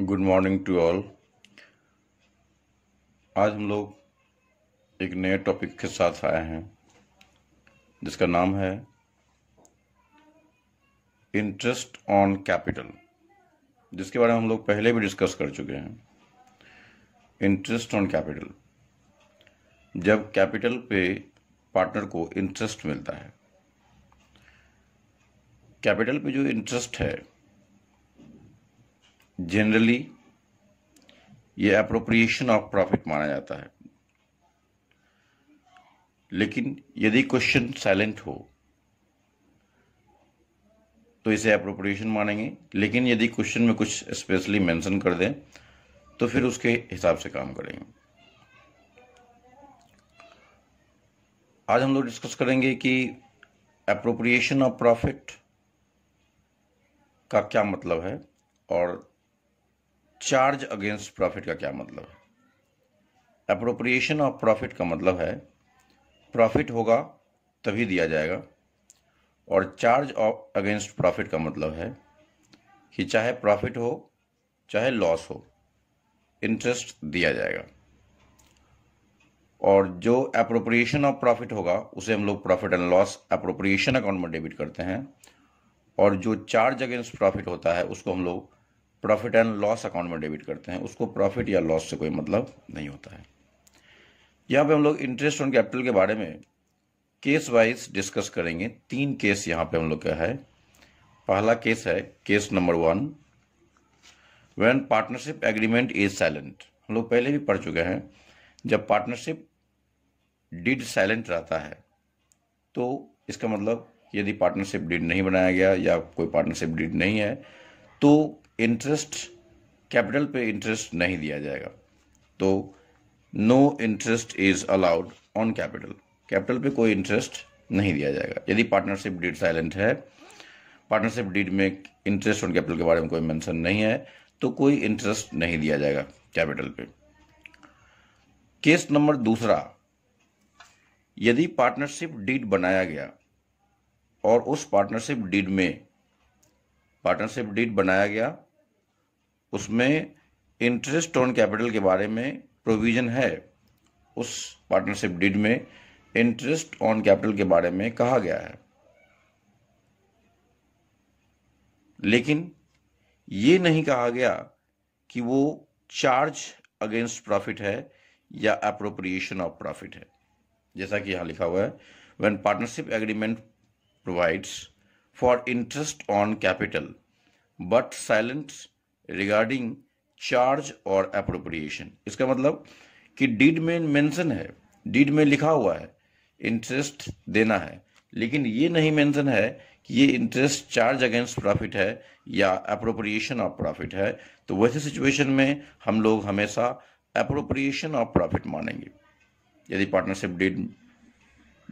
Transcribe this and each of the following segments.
good morning to all आज हम लोग एक नए टॉपिक के साथ आए हैं जिसका नाम है इंटरेस्ट ऑन कैपिटल जिसके बारे में हम लोग पहले भी डिस्कस कर चुके हैं इंटरेस्ट ऑन कैपिटल जब कैपिटल पे पार्टनर को इंटरेस्ट मिलता है कैपिटल पे जो इंटरेस्ट है जनरली ये अप्रोप्रिएशन ऑफ प्रॉफिट माना जाता है लेकिन यदि क्वेश्चन साइलेंट हो तो इसे अप्रोप्रिएशन मानेंगे लेकिन यदि क्वेश्चन में कुछ स्पेशली मेंशन कर दें तो फिर उसके हिसाब से काम करेंगे आज हम लोग डिस्कस करेंगे कि अप्रोप्रिएशन ऑफ प्रॉफिट का क्या मतलब है और चार्ज अगेंस्ट प्रॉफिट का क्या मतलब है अप्रोप्रिएशन ऑफ प्रॉफिट का मतलब है प्रॉफिट होगा तभी दिया जाएगा और चार्ज ऑफ अगेंस्ट प्रॉफिट का मतलब है कि चाहे प्रॉफिट हो चाहे लॉस हो इंटरेस्ट दिया जाएगा और जो अप्रोप्रिएशन ऑफ प्रॉफिट होगा उसे हम लोग profit and loss appropriation account में डेबिट करते हैं और जो चार्ज अगेंस्ट प्रॉफिट होता है उसको हम लोग प्रॉफिट एंड लॉस अकाउंट में डेबिट करते हैं उसको प्रॉफिट या लॉस से कोई मतलब नहीं होता है यहाँ पे हम लोग इंटरेस्ट ऑन कैपिटल के बारे में केस वाइज डिस्कस करेंगे तीन केस यहाँ पे हम लोग का है पहला केस है case number one when partnership agreement is silent हम लोग पहले भी पढ़ चुके हैं जब पार्टनरशिप डिड साइलेंट रहता है तो इसका मतलब यदि पार्टनरशिप डीड नहीं बनाया गया या कोई पार्टनरशिप डीड नहीं है तो इंटरेस्ट कैपिटल पे इंटरेस्ट नहीं दिया जाएगा तो no interest is allowed on capital capital पे कोई इंटरेस्ट नहीं दिया जाएगा यदि पार्टनरशिप डीड साइलेंट है पार्टनरशिप डीड में इंटरेस्ट ऑन कैपिटल के बारे में कोई मेंशन नहीं है तो कोई इंटरेस्ट नहीं दिया जाएगा कैपिटल पे केस नंबर दूसरा यदि पार्टनरशिप डीड बनाया गया और उस पार्टनरशिप डीड में पार्टनरशिप डीड बनाया गया उसमें इंटरेस्ट ऑन कैपिटल के बारे में प्रोविज़न है उस पार्टनरशिप डीड में इंटरेस्ट ऑन कैपिटल के बारे में कहा गया है लेकिन ये नहीं कहा गया कि वो चार्ज अगेंस्ट प्रॉफिट है या अप्रोप्रिएशन ऑफ प्रॉफिट है जैसा कि यहाँ लिखा हुआ है when partnership agreement provides for interest on capital but silent regarding charge और अप्रोप्रिएशन इसका मतलब कि डीड में मेंशन है डीड में लिखा हुआ है इंटरेस्ट देना है लेकिन ये नहीं मेंशन है कि ये इंटरेस्ट चार्ज अगेंस्ट प्रॉफिट है या अप्रोप्रिएशन ऑफ प्रॉफिट है तो वैसे सिचुएशन में हम लोग हमेशा अप्रोप्रिएशन ऑफ प्रॉफिट मानेंगे यदि पार्टनरशिप डीड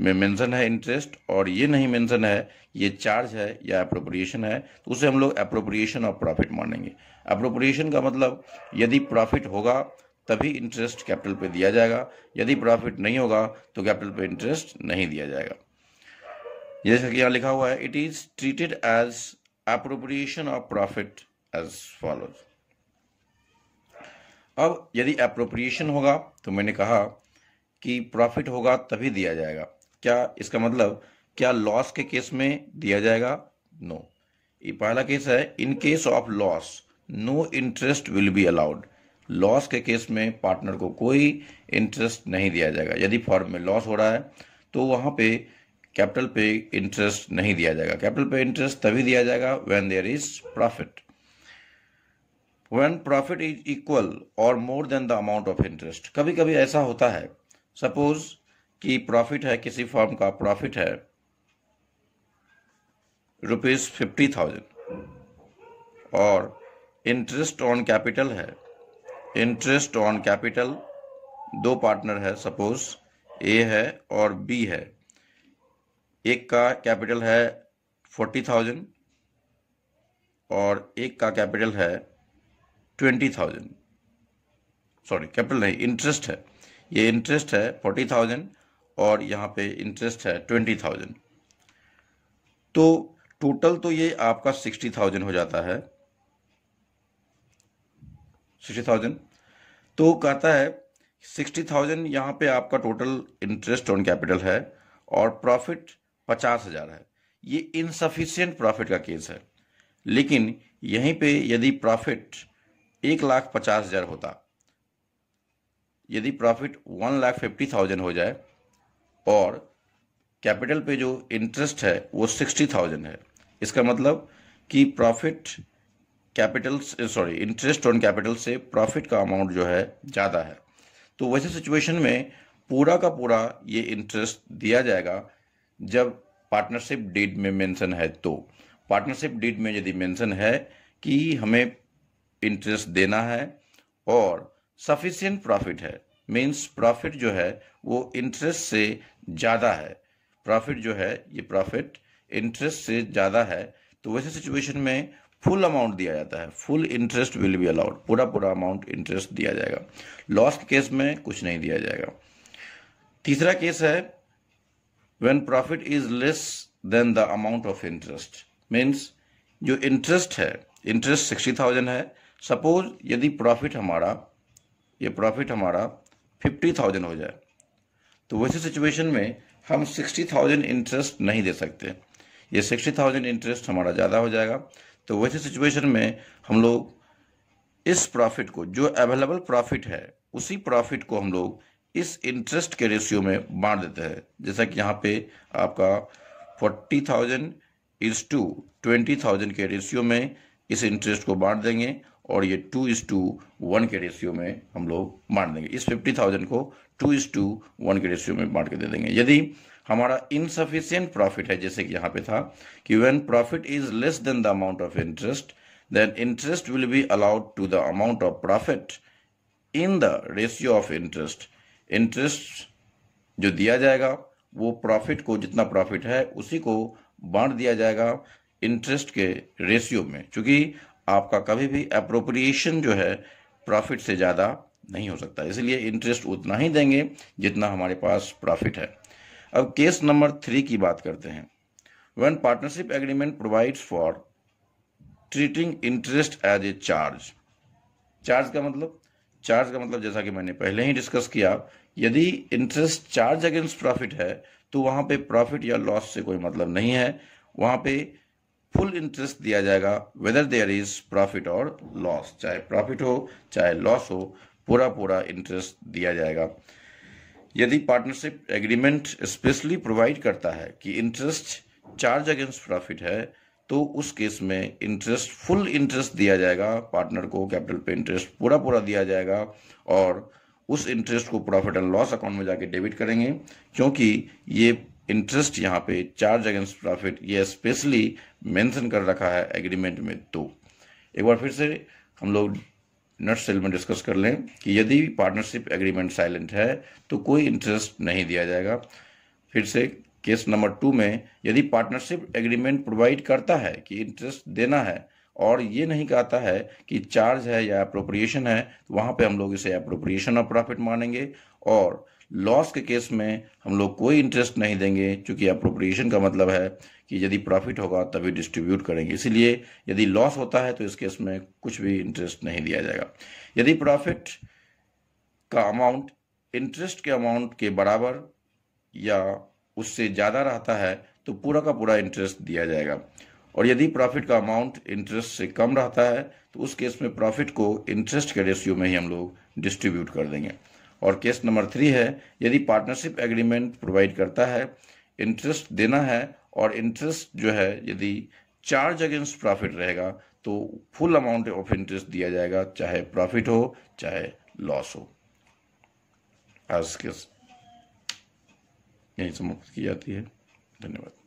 में मेंशन है इंटरेस्ट और ये नहीं मेंशन है ये चार्ज है या अप्रोप्रिएशन है तो उसे हम लोग अप्रोप्रिएशन ऑफ प्रॉफिट मानेंगे अप्रोप्रिएशन का मतलब यदि प्रॉफिट होगा तभी इंटरेस्ट कैपिटल पे दिया जाएगा यदि प्रॉफिट नहीं होगा तो कैपिटल पे इंटरेस्ट नहीं दिया जाएगा जैसा कि यहाँ लिखा हुआ है it is treated as appropriation of profit as follows अब यदि अप्रोप्रिएशन होगा तो मैंने कहा कि प्रॉफिट होगा तभी दिया जाएगा क्या इसका मतलब क्या लॉस के केस में दिया जाएगा नो ये पहला केस है in case of loss no interest will be allowed loss के केस में पार्टनर को कोई इंटरेस्ट नहीं दिया जाएगा यदि फॉर्म में लॉस हो रहा है तो वहां पे कैपिटल पे इंटरेस्ट नहीं दिया जाएगा कैपिटल पे इंटरेस्ट तभी दिया जाएगा when there is profit when profit is equal और more than the amount of interest कभी कभी ऐसा होता है सपोज कि प्रॉफिट है किसी फॉर्म का प्रॉफिट है रुपीज फिफ्टी थाउजेंड और इंटरेस्ट ऑन कैपिटल है इंटरेस्ट ऑन कैपिटल दो पार्टनर है सपोज ए है और बी है एक का कैपिटल है फोर्टी थाउजेंड और एक का कैपिटल है ट्वेंटी थाउजेंड सॉरी कैपिटल नहीं इंटरेस्ट है ये इंटरेस्ट है फोर्टी थाउजेंड और यहाँ पे इंटरेस्ट है ट्वेंटी थाउजेंड तो टोटल तो ये आपका सिक्सटी थाउजेंड हो जाता है सिक्सटी थाउजेंड तो कहता है सिक्सटी थाउजेंड यहाँ पे आपका टोटल इंटरेस्ट ऑन कैपिटल है और प्रॉफिट पचास हजार है ये इनसफिशियंट प्रॉफिट का केस है लेकिन यहीं पे यदि प्रॉफिट एक लाख पचास हजार होता यदि profit one lakh fifty thousand हो जाए और कैपिटल पे जो इंटरेस्ट है वो सिक्सटी थाउजेंड है इसका मतलब कि profit capital sorry interest on capital से प्रॉफिट का अमाउंट जो है ज़्यादा है तो वैसे सिचुएशन में पूरा का पूरा ये इंटरेस्ट दिया जाएगा जब पार्टनरशिप डीड में मेंशन है तो पार्टनरशिप डीड में यदि मेंशन है कि हमें इंटरेस्ट देना है और सफिशियंट प्रॉफिट है मीन्स प्रॉफिट जो है वो इंटरेस्ट से ज़्यादा है प्रॉफिट जो है ये प्रॉफिट इंटरेस्ट से ज़्यादा है तो वैसे सिचुएशन में फुल अमाउंट दिया जाता है full interest will be allowed पूरा पूरा अमाउंट इंटरेस्ट दिया जाएगा लॉस केस में कुछ नहीं दिया जाएगा तीसरा केस है when profit is less than the amount of interest means जो इंटरेस्ट है इंटरेस्ट सिक्सटी थाउजेंड है सपोज यदि प्रॉफिट हमारा ये प्रॉफिट हमारा फिफ्टी थाउजेंड हो जाए तो वैसे सिचुएशन में हम सिक्सटी थाउजेंड इंटरेस्ट नहीं दे सकते ये सिक्सटी थाउजेंड इंटरेस्ट हमारा ज़्यादा हो जाएगा तो वैसे सिचुएशन में हम लोग इस प्रॉफिट को जो अवेलेबल प्रॉफिट है उसी प्रॉफिट को हम लोग इस इंटरेस्ट के रेशियो में बांट देते हैं जैसा कि यहाँ पे आपका forty thousand is to twenty thousand के रेशियो में इस इंटरेस्ट को बांट देंगे और ये टू इज़ टू वन के रेशियो में हम लोग बांट देंगे इस फिफ्टी थाउजेंड को टू इज़ टू वन के रेशियो में बांट के दे देंगे यदि हमारा इनसफिशियंट प्रॉफिट है जैसे कि यहाँ पे था कि when profit is less than the amount of interest then interest will be allowed to the amount of profit in the ratio of interest interest जो दिया जाएगा वो प्रॉफिट को जितना प्रॉफिट है उसी को बांट दिया जाएगा इंटरेस्ट के रेशियो में क्योंकि आपका कभी भी अप्रोप्रिएशन जो है प्रॉफिट से ज़्यादा नहीं हो सकता इसलिए इंटरेस्ट उतना ही देंगे जितना हमारे पास प्रॉफिट है अब केस नंबर थ्री की बात करते हैं when partnership agreement provides for treating interest as a charge charge का मतलब चार्ज का मतलब जैसा कि मैंने पहले ही डिस्कस किया यदि इंटरेस्ट चार्ज अगेंस्ट प्रॉफिट है तो वहाँ पे प्रॉफिट या लॉस से कोई मतलब नहीं है वहाँ पे फुल इंटरेस्ट दिया जाएगा वेदर देयर इज प्रॉफिट और लॉस चाहे प्रॉफिट हो चाहे लॉस हो पूरा पूरा इंटरेस्ट दिया जाएगा यदि पार्टनरशिप एग्रीमेंट स्पेशली प्रोवाइड करता है कि इंटरेस्ट चार्ज अगेंस्ट प्रॉफिट है तो उस केस में इंटरेस्ट फुल इंटरेस्ट दिया जाएगा पार्टनर को कैपिटल पे इंटरेस्ट पूरा पूरा दिया जाएगा और उस इंटरेस्ट को प्रॉफिट एंड लॉस अकाउंट में जाके डेबिट करेंगे क्योंकि ये इंटरेस्ट यहाँ पे चार्ज अगेंस्ट प्रॉफिट ये स्पेशली मेंशन कर रखा है एग्रीमेंट में दो एक बार फिर से हम लोग नट सेल में डिस्कस कर लें कि यदि पार्टनरशिप एग्रीमेंट साइलेंट है तो कोई इंटरेस्ट नहीं दिया जाएगा फिर से केस नंबर टू में यदि पार्टनरशिप एग्रीमेंट प्रोवाइड करता है कि इंटरेस्ट देना है और ये नहीं कहता है कि चार्ज है या अप्रोप्रिएशन है तो वहाँ पे हम लोग इसे अप्रोप्रिएशन ऑफ प्रॉफिट मानेंगे और लॉस के केस में हम लोग कोई इंटरेस्ट नहीं देंगे क्योंकि अप्रोप्रिएशन का मतलब है कि यदि प्रॉफिट होगा तभी डिस्ट्रीब्यूट करेंगे इसीलिए यदि लॉस होता है तो इस केस में कुछ भी इंटरेस्ट नहीं दिया जाएगा यदि प्रॉफिट का अमाउंट इंटरेस्ट के अमाउंट के बराबर या उससे ज़्यादा रहता है तो पूरा का पूरा इंटरेस्ट दिया जाएगा और यदि प्रॉफिट का अमाउंट इंटरेस्ट से कम रहता है तो उस केस में प्रॉफिट को इंटरेस्ट के रेशियो में ही हम लोग डिस्ट्रीब्यूट कर देंगे और केस नंबर थ्री है यदि पार्टनरशिप एग्रीमेंट प्रोवाइड करता है इंटरेस्ट देना है और इंटरेस्ट जो है यदि चार्ज अगेंस्ट प्रॉफिट रहेगा तो फुल अमाउंट ऑफ इंटरेस्ट दिया जाएगा चाहे प्रॉफिट हो चाहे लॉस हो आज के यही समाप्त की जाती है धन्यवाद